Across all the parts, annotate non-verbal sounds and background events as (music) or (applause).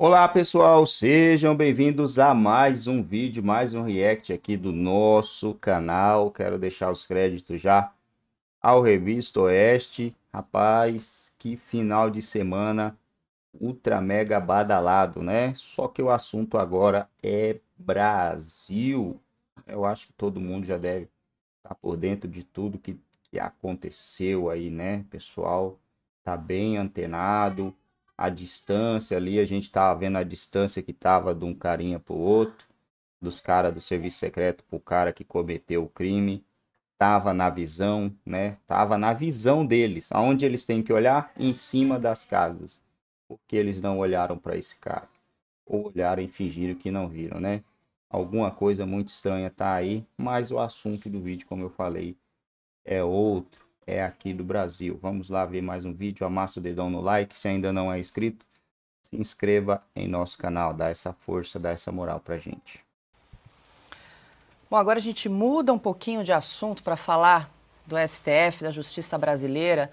Olá pessoal, sejam bem-vindos a mais um vídeo, mais um react aqui do nosso canal. Quero deixar os créditos já ao Revista Oeste. Rapaz, que final de semana ultra mega badalado, né? Só que o assunto agora é Brasil. Eu acho que todo mundo já deve estar tá por dentro de tudo que, que aconteceu aí, né? Pessoal, tá bem antenado a distância ali, a gente tava vendo a distância que tava de um carinha pro outro, dos caras do serviço secreto pro cara que cometeu o crime. Tava na visão, né? Tava na visão deles. Aonde eles têm que olhar? Em cima das casas. Porque eles não olharam para esse cara. Ou olharam e fingiram que não viram, né? Alguma coisa muito estranha tá aí, mas o assunto do vídeo, como eu falei, é outro é aqui do Brasil. Vamos lá ver mais um vídeo. Amassa o dedão no like. Se ainda não é inscrito, se inscreva em nosso canal. Dá essa força, dá essa moral a gente. Bom, agora a gente muda um pouquinho de assunto para falar do STF, da Justiça Brasileira,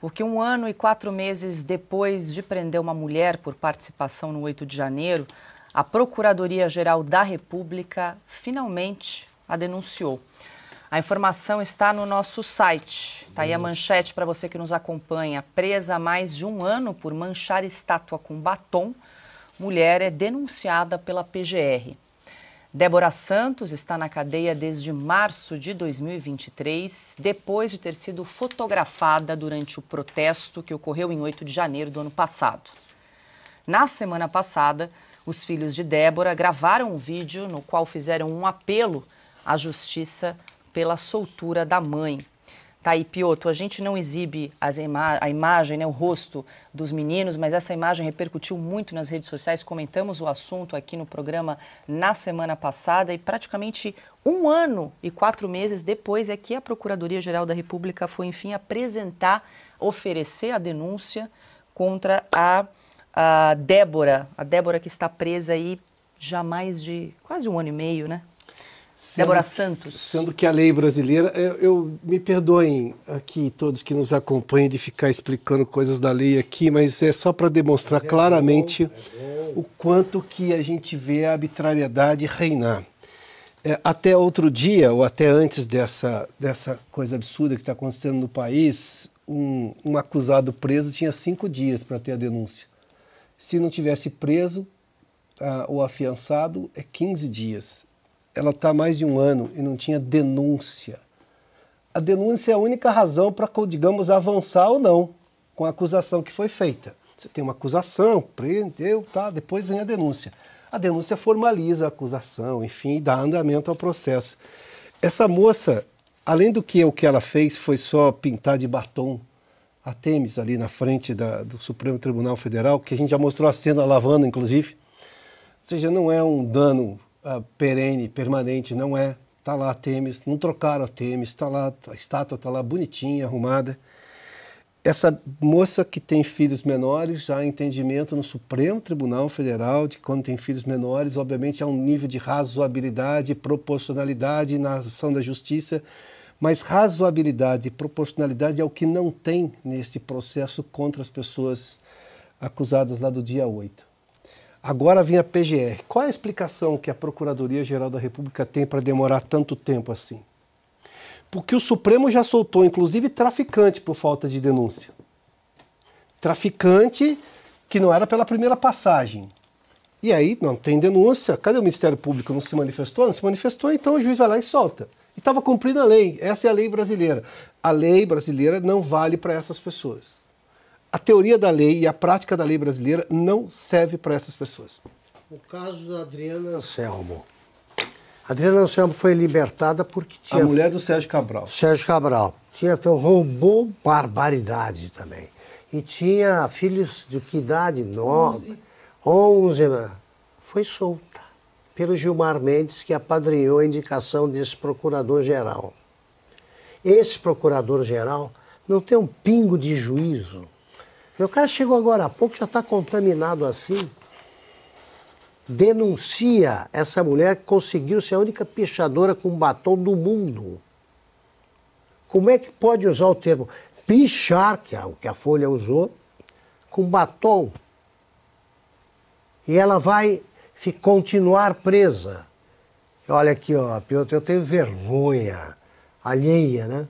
porque um ano e quatro meses depois de prender uma mulher por participação no 8 de janeiro, a Procuradoria-Geral da República finalmente a denunciou. A informação está no nosso site. Está aí a manchete para você que nos acompanha. Presa há mais de um ano por manchar estátua com batom, mulher é denunciada pela PGR. Débora Santos está na cadeia desde março de 2023, depois de ter sido fotografada durante o protesto que ocorreu em 8 de janeiro do ano passado. Na semana passada, os filhos de Débora gravaram um vídeo no qual fizeram um apelo à justiça pela soltura da mãe. Tá aí, Pioto, a gente não exibe ima a imagem, né, o rosto dos meninos, mas essa imagem repercutiu muito nas redes sociais. Comentamos o assunto aqui no programa na semana passada e praticamente um ano e quatro meses depois é que a Procuradoria-Geral da República foi, enfim, apresentar, oferecer a denúncia contra a, a Débora, a Débora que está presa aí já mais de quase um ano e meio, né? Sendo, Débora Santos. Sendo que a lei brasileira, eu, é, eu, me perdoem aqui todos que nos acompanham de ficar explicando coisas da lei aqui, mas é só para demonstrar é claramente bom, é bom. o quanto que a gente vê a arbitrariedade reinar. É, até outro dia, ou até antes dessa, dessa coisa absurda que está acontecendo no país, um, um acusado preso tinha cinco dias para ter a denúncia. Se não tivesse preso, ou o afiançado é 15 dias ela está há mais de um ano e não tinha denúncia. A denúncia é a única razão para, digamos, avançar ou não com a acusação que foi feita. Você tem uma acusação, prendeu, tá, depois vem a denúncia. A denúncia formaliza a acusação, enfim, dá andamento ao processo. Essa moça, além do que o que ela fez foi só pintar de batom a Temes ali na frente da, do Supremo Tribunal Federal, que a gente já mostrou a cena lavando, inclusive. Ou seja, não é um dano uh, perene, permanente, não é. Está lá a Temes, não trocaram a Temes, está lá, a estátua está lá bonitinha, arrumada. Essa moça que tem filhos menores, já há entendimento no Supremo Tribunal Federal de quando tem filhos menores, obviamente há um nível de razoabilidade, proporcionalidade na ação da justiça, mas razoabilidade e proporcionalidade é o que não tem neste processo contra as pessoas acusadas lá do dia 8. Agora vem a PGR. Qual é a explicação que a Procuradoria-Geral da República tem para demorar tanto tempo assim? Porque o Supremo já soltou, inclusive, traficante por falta de denúncia. Traficante que não era pela primeira passagem. E aí não tem denúncia. Cadê o Ministério Público? Não se manifestou? Não se manifestou, então o juiz vai lá e solta. E estava cumprindo a lei. Essa é a lei brasileira. A lei brasileira não vale para essas pessoas a teoria da lei e a prática da lei brasileira não serve para essas pessoas. O caso da Adriana Anselmo. Adriana Anselmo foi libertada porque tinha. A mulher do Sérgio Cabral. Sérgio Cabral. Tinha, roubou barbaridade também. E tinha filhos de que idade? Nove. Onze. Foi solta. Pelo Gilmar Mendes, que apadrinhou a indicação desse procurador-geral. Esse procurador-geral não tem um pingo de juízo meu cara chegou agora há pouco, já está contaminado assim. Denuncia essa mulher que conseguiu ser a única pichadora com batom do mundo. Como é que pode usar o termo pichar, que é o que a Folha usou, com batom? E ela vai continuar presa. Olha aqui, ó, Piotr, eu tenho vergonha alheia, né?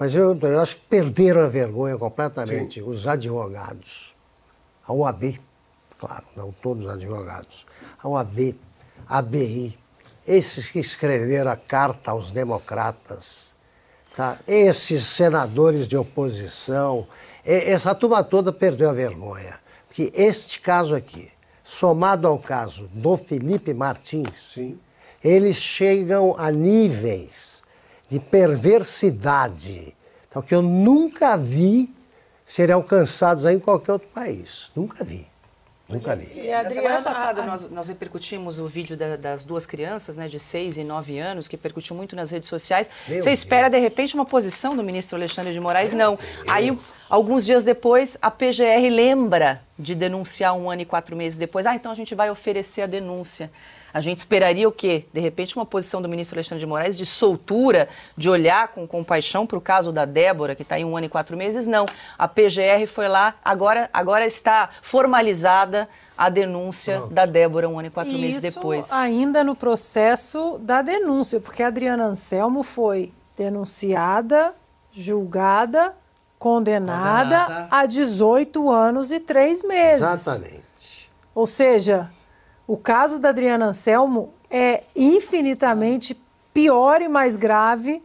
Mas eu, eu acho que perderam a vergonha completamente Sim. os advogados. A OAB, claro, não todos os advogados. A OAB, a ABI, esses que escreveram a carta aos democratas, tá? esses senadores de oposição, essa turma toda perdeu a vergonha. Porque este caso aqui, somado ao caso do Felipe Martins, Sim. eles chegam a níveis de perversidade. Então, que eu nunca vi serem alcançados aí em qualquer outro país. Nunca vi. Nunca vi. E, Adriana, Na semana passada a... nós, nós repercutimos o vídeo da, das duas crianças, né, de seis e nove anos, que percutiu muito nas redes sociais. Meu Você espera, de repente, uma posição do ministro Alexandre de Moraes? Meu Não. Deus. Aí, alguns dias depois, a PGR lembra de denunciar um ano e quatro meses depois. Ah, então a gente vai oferecer a denúncia. A gente esperaria o quê? De repente, uma posição do ministro Alexandre de Moraes de soltura, de olhar com compaixão para o caso da Débora, que está em um ano e quatro meses. Não. A PGR foi lá, agora, agora está formalizada a denúncia Pronto. da Débora um ano e quatro e meses isso depois. Ainda no processo da denúncia, porque a Adriana Anselmo foi denunciada, julgada condenada, condenada a 18 anos e 3 meses. Exatamente. Ou seja, o caso da Adriana Anselmo é infinitamente pior e mais grave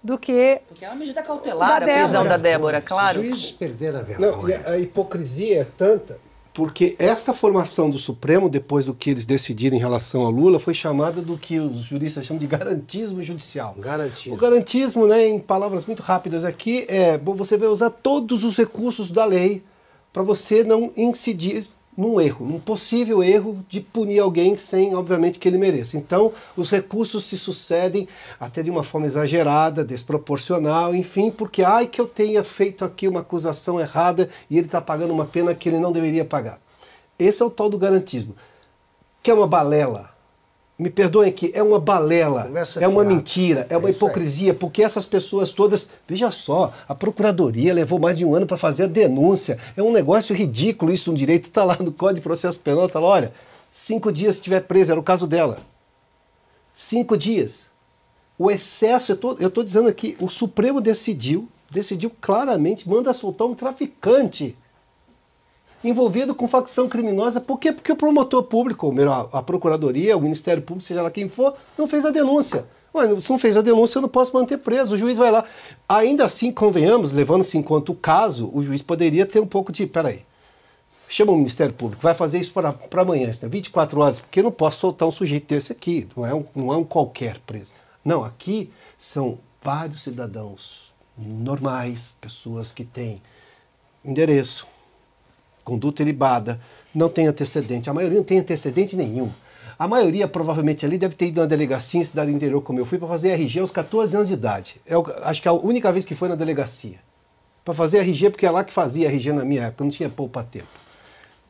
do que. Porque é uma medida cautelar a Débora. prisão da Débora, claro. Os juízes perderam a vergonha. Não, a hipocrisia é tanta porque esta formação do Supremo, depois do que eles decidiram em relação a Lula, foi chamada do que os juristas chamam de garantismo judicial. Garantismo. O garantismo, né, em palavras muito rápidas aqui, é você vai usar todos os recursos da lei para você não incidir num erro, num possível erro de punir alguém sem, obviamente, que ele mereça. Então, os recursos se sucedem até de uma forma exagerada, desproporcional, enfim, porque ai que eu tenha feito aqui uma acusação errada e ele está pagando uma pena que ele não deveria pagar. Esse é o tal do garantismo, que é uma balela me perdoem aqui, é uma balela, é uma mentira, é, é uma hipocrisia, porque essas pessoas todas, veja só, a Procuradoria levou mais de um ano para fazer a denúncia. É um negócio ridículo isso no direito, está lá no Código de Processo Penal, está lá, olha, cinco dias se estiver presa, era o caso dela. Cinco dias. O excesso, eu estou dizendo aqui, o Supremo decidiu, decidiu claramente, manda soltar um traficante envolvido com facção criminosa. Por quê? Porque o promotor público, ou melhor, a procuradoria, o Ministério Público, seja lá quem for, não fez a denúncia. Ué, se não fez a denúncia, eu não posso manter preso. O juiz vai lá. Ainda assim, convenhamos, levando-se em conta o caso, o juiz poderia ter um pouco de. Peraí. Chama o Ministério Público, vai fazer isso para amanhã, 24 horas, porque eu não posso soltar um sujeito desse aqui. Não é um, não é um qualquer preso. Não, aqui são vários cidadãos normais, pessoas que têm endereço, conduta ilibada, não tem antecedente. A maioria não tem antecedente nenhum. A maioria provavelmente ali deve ter ido na delegacia em cidade do interior, como eu fui, para fazer RG aos 14 anos de idade. Eu, é acho que é a única vez que foi na delegacia. Para fazer RG, porque é lá que fazia RG na minha época, não tinha poupa-tempo.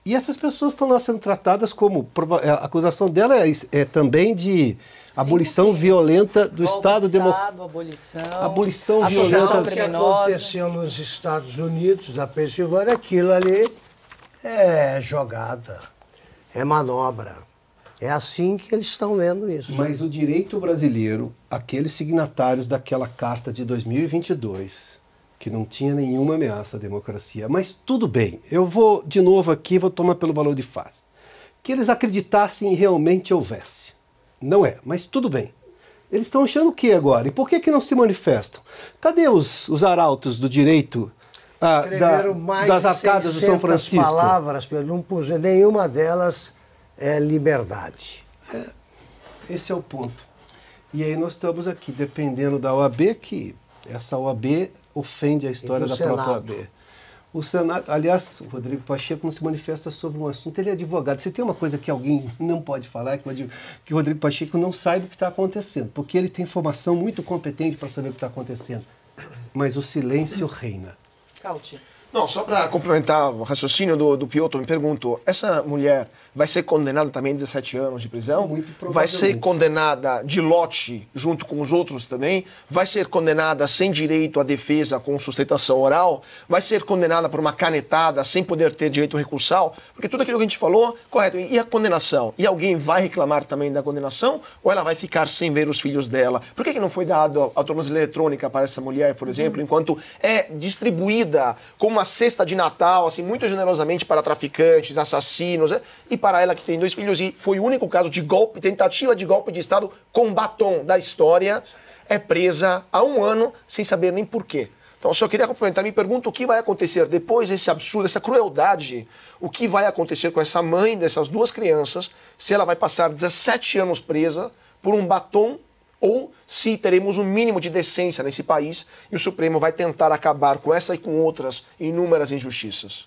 E essas pessoas estão lá sendo tratadas como. É, a acusação dela é, é também de abolição violenta do Estado democrático. Abolição, abolição violenta. O que aconteceu nos Estados Unidos, na Pensilvânia, aquilo ali é jogada, é manobra. É assim que eles estão vendo isso. Mas o direito brasileiro, aqueles signatários daquela carta de 2022, que não tinha nenhuma ameaça à democracia, mas tudo bem, eu vou de novo aqui, vou tomar pelo valor de face. Que eles acreditassem realmente houvesse. Não é, mas tudo bem. Eles estão achando o que agora? E por que, que não se manifestam? Cadê os, os arautos do direito ah, escreveram da, mais das arcadas de São Francisco. palavras, não pus nenhuma delas é liberdade. É, esse é o ponto. E aí nós estamos aqui, dependendo da OAB, que essa OAB ofende a história da Senado. própria OAB. O Senado, aliás, o Rodrigo Pacheco não se manifesta sobre um assunto, ele é advogado. Se tem uma coisa que alguém (laughs) não pode falar, que que o Rodrigo Pacheco não saiba o que está acontecendo, porque ele tem formação muito competente para saber o que está acontecendo. Mas o silêncio reina scout? Não, só para complementar o raciocínio do, do Piotr, me pergunto, essa mulher vai ser condenada também a 17 anos de prisão? Muito vai ser condenada de lote junto com os outros também? Vai ser condenada sem direito à defesa com sustentação oral? Vai ser condenada por uma canetada sem poder ter direito recursal? Porque tudo aquilo que a gente falou, correto. E a condenação? E alguém vai reclamar também da condenação? Ou ela vai ficar sem ver os filhos dela? Por que, que não foi dado a tornozeleira eletrônica para essa mulher, por uhum. exemplo, enquanto é distribuída como uma cesta de Natal, assim, muito generosamente para traficantes, assassinos, né? e para ela que tem dois filhos, e foi o único caso de golpe, tentativa de golpe de Estado com batom da história, é presa há um ano sem saber nem porquê. Então, eu só queria complementar, me pergunto o que vai acontecer depois desse absurdo, dessa crueldade, o que vai acontecer com essa mãe dessas duas crianças, se ela vai passar 17 anos presa por um batom ou se teremos um mínimo de decência nesse país e o Supremo vai tentar acabar com essa e com outras inúmeras injustiças.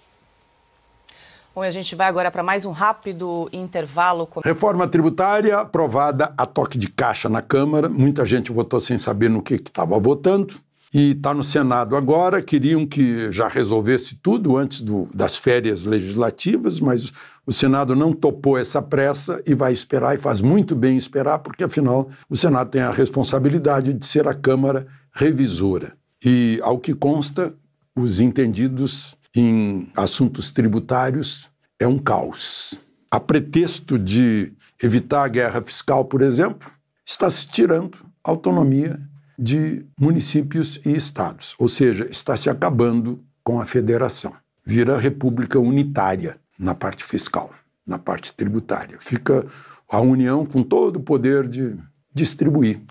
Bom, a gente vai agora para mais um rápido intervalo. Reforma tributária aprovada a toque de caixa na Câmara. Muita gente votou sem saber no que estava votando e está no Senado agora. Queriam que já resolvesse tudo antes do, das férias legislativas, mas o Senado não topou essa pressa e vai esperar, e faz muito bem esperar, porque afinal o Senado tem a responsabilidade de ser a Câmara revisora. E, ao que consta, os entendidos em assuntos tributários é um caos. A pretexto de evitar a guerra fiscal, por exemplo, está se tirando autonomia de municípios e estados, ou seja, está se acabando com a federação. Vira república unitária na parte fiscal, na parte tributária. Fica a União com todo o poder de distribuir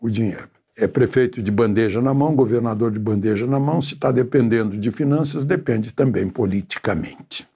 o dinheiro. É prefeito de bandeja na mão, governador de bandeja na mão, se está dependendo de finanças, depende também politicamente.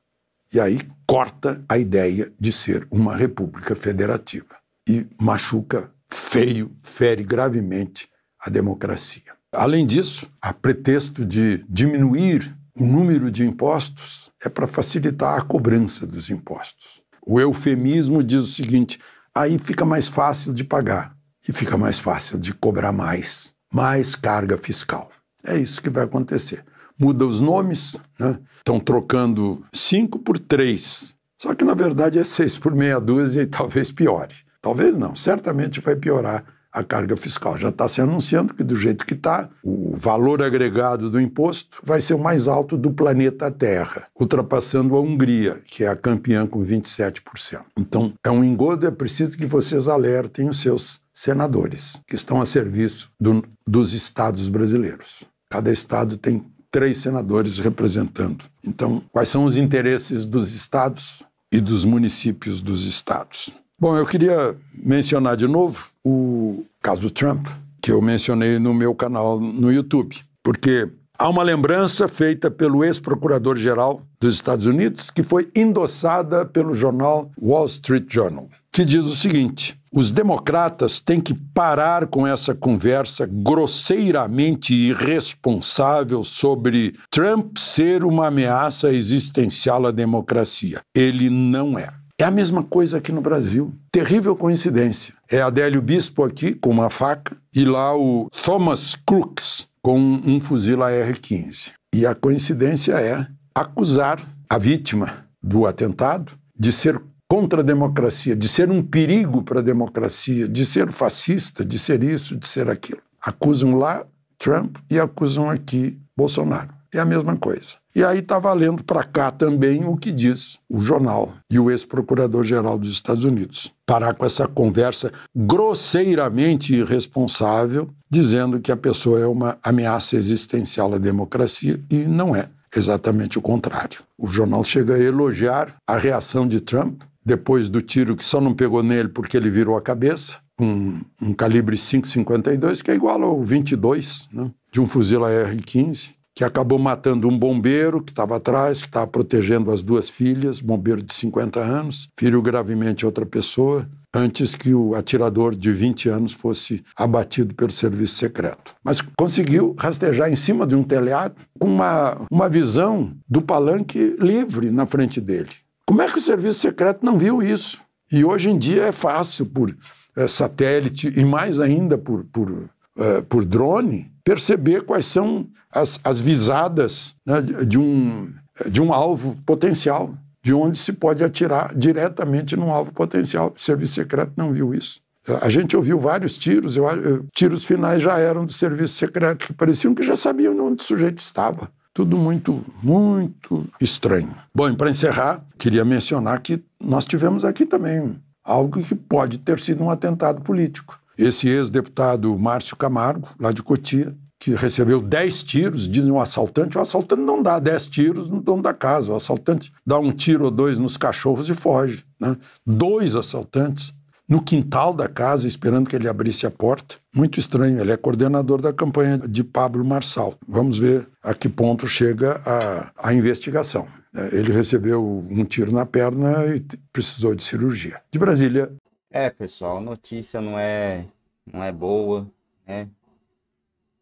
E aí corta a ideia de ser uma república federativa e machuca feio, fere gravemente a democracia. Além disso, a pretexto de diminuir o número de impostos, é para facilitar a cobrança dos impostos. O eufemismo diz o seguinte: aí fica mais fácil de pagar e fica mais fácil de cobrar mais, mais carga fiscal. É isso que vai acontecer. Muda os nomes, né? estão trocando cinco por três. Só que, na verdade, é seis por meia dúzia e talvez piore. Talvez não, certamente vai piorar a carga fiscal. Já está se anunciando que, do jeito que está, o valor agregado do imposto vai ser o mais alto do planeta Terra, ultrapassando a Hungria, que é a campeã com 27%. Então, é um engodo, é preciso que vocês alertem os seus senadores, que estão a serviço do, dos estados brasileiros. Cada estado tem três senadores representando. Então, quais são os interesses dos estados e dos municípios dos estados? Bom, eu queria mencionar de novo o caso do Trump, que eu mencionei no meu canal no YouTube. Porque há uma lembrança feita pelo ex-procurador-geral dos Estados Unidos, que foi endossada pelo jornal Wall Street Journal, que diz o seguinte: os democratas têm que parar com essa conversa grosseiramente irresponsável sobre Trump ser uma ameaça existencial à democracia. Ele não é. É a mesma coisa aqui no Brasil. Terrível coincidência. É Adélio Bispo aqui com uma faca e lá o Thomas Crooks com um fuzil AR-15. E a coincidência é acusar a vítima do atentado de ser contra a democracia, de ser um perigo para a democracia, de ser fascista, de ser isso, de ser aquilo. Acusam lá Trump e acusam aqui Bolsonaro. É a mesma coisa. E aí está valendo para cá também o que diz o jornal e o ex-procurador-geral dos Estados Unidos. Parar com essa conversa grosseiramente irresponsável, dizendo que a pessoa é uma ameaça existencial à democracia, e não é exatamente o contrário. O jornal chega a elogiar a reação de Trump depois do tiro que só não pegou nele porque ele virou a cabeça, com um calibre 5,52, que é igual ao 22 né, de um fuzil AR-15 que acabou matando um bombeiro que estava atrás, que estava protegendo as duas filhas, bombeiro de 50 anos, feriu gravemente outra pessoa, antes que o atirador de 20 anos fosse abatido pelo serviço secreto. Mas conseguiu rastejar em cima de um telhado com uma, uma visão do palanque livre na frente dele. Como é que o serviço secreto não viu isso? E hoje em dia é fácil por é, satélite e mais ainda por, por, é, por drone perceber quais são as, as visadas né, de, um, de um alvo potencial, de onde se pode atirar diretamente num alvo potencial. O serviço secreto não viu isso. A gente ouviu vários tiros, eu, eu, tiros finais já eram do serviço secreto, que pareciam que já sabiam onde o sujeito estava. Tudo muito, muito estranho. Bom, e para encerrar, queria mencionar que nós tivemos aqui também algo que pode ter sido um atentado político esse ex-deputado Márcio Camargo, lá de Cotia, que recebeu 10 tiros, diz um assaltante, o assaltante não dá 10 tiros no dono da casa, o assaltante dá um tiro ou dois nos cachorros e foge. Né? Dois assaltantes no quintal da casa, esperando que ele abrisse a porta. Muito estranho, ele é coordenador da campanha de Pablo Marçal. Vamos ver a que ponto chega a, a investigação. É, ele recebeu um tiro na perna e precisou de cirurgia. De Brasília, é, pessoal, notícia não é não é boa, né?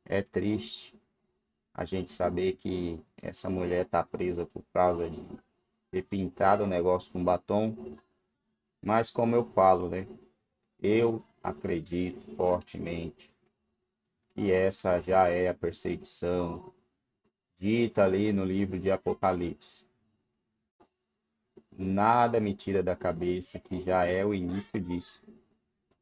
É triste a gente saber que essa mulher tá presa por causa de ter pintado o negócio com batom. Mas como eu falo, né? Eu acredito fortemente que essa já é a perseguição dita ali no livro de Apocalipse. Nada me tira da cabeça que já é o início disso.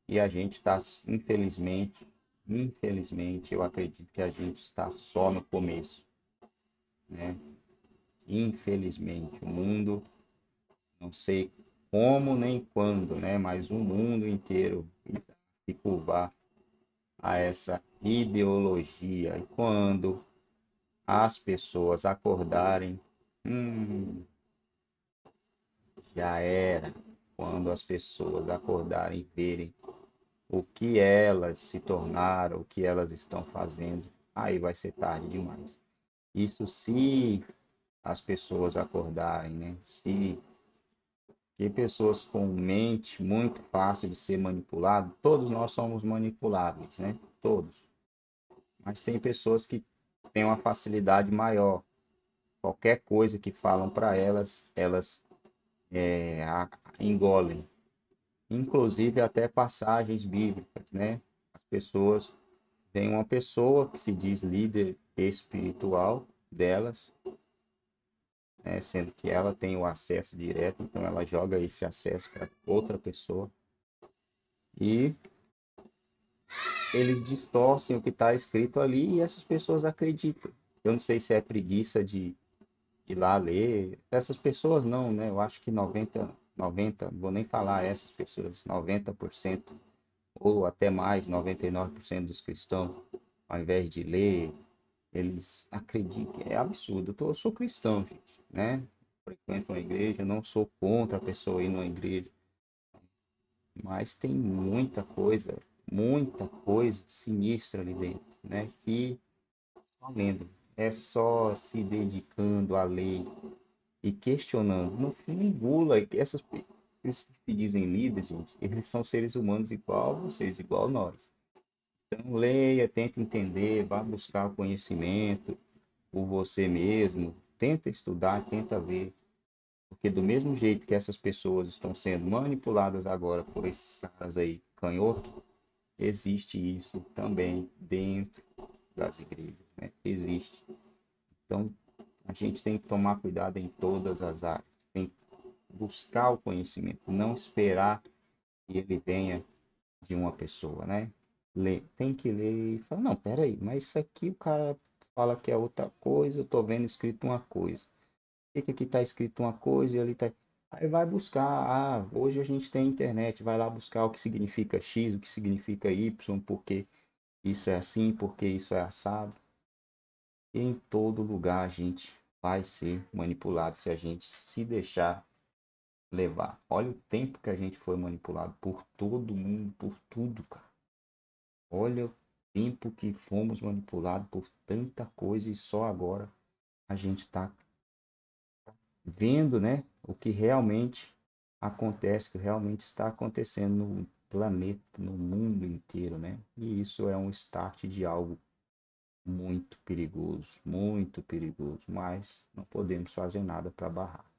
E a gente está, infelizmente, infelizmente, eu acredito que a gente está só no começo. Né? Infelizmente, o mundo, não sei como nem quando, né? mas o mundo inteiro se curvar a essa ideologia. E quando as pessoas acordarem, hum, já era quando as pessoas acordarem e verem o que elas se tornaram, o que elas estão fazendo, aí vai ser tarde demais. Isso se as pessoas acordarem, né? Se que pessoas com mente muito fácil de ser manipulado, todos nós somos manipuláveis, né? Todos. Mas tem pessoas que têm uma facilidade maior. Qualquer coisa que falam para elas, elas é, a, engolem, inclusive até passagens bíblicas, né? As pessoas tem uma pessoa que se diz líder espiritual delas, né? sendo que ela tem o acesso direto, então ela joga esse acesso para outra pessoa e eles distorcem o que está escrito ali e essas pessoas acreditam. Eu não sei se é preguiça de ir lá ler. Essas pessoas não, né? Eu acho que 90, 90, vou nem falar essas pessoas, 90% ou até mais, 99% dos cristãos, ao invés de ler, eles acreditam. É absurdo. Eu, tô, eu sou cristão, gente, né? Frequento uma igreja, não sou contra a pessoa ir numa igreja. Mas tem muita coisa, muita coisa sinistra ali dentro, né? Que só lendo é só se dedicando à lei e questionando. No fim, engula essas esses que se dizem líderes, gente, eles são seres humanos igual vocês, igual nós. Então leia, tenta entender, vá buscar o conhecimento por você mesmo, tenta estudar, tenta ver. Porque do mesmo jeito que essas pessoas estão sendo manipuladas agora por esses caras aí canhoto, existe isso também dentro das igrejas, né? existe. Então, a gente tem que tomar cuidado em todas as áreas, tem que buscar o conhecimento, não esperar que ele venha de uma pessoa, né? Lê, tem que ler e falar, não, peraí, mas isso aqui o cara fala que é outra coisa, eu tô vendo escrito uma coisa. o que aqui tá escrito uma coisa e ali tá... Aí vai buscar, ah, hoje a gente tem internet, vai lá buscar o que significa X, o que significa Y, porque... quê isso é assim, porque isso é assado. E em todo lugar a gente vai ser manipulado se a gente se deixar levar. Olha o tempo que a gente foi manipulado por todo mundo, por tudo, cara. Olha o tempo que fomos manipulados por tanta coisa e só agora a gente está vendo, né, o que realmente acontece, o que realmente está acontecendo no planeta, no mundo inteiro, né? E isso é um start de algo muito perigoso, muito perigoso, mas não podemos fazer nada para barrar.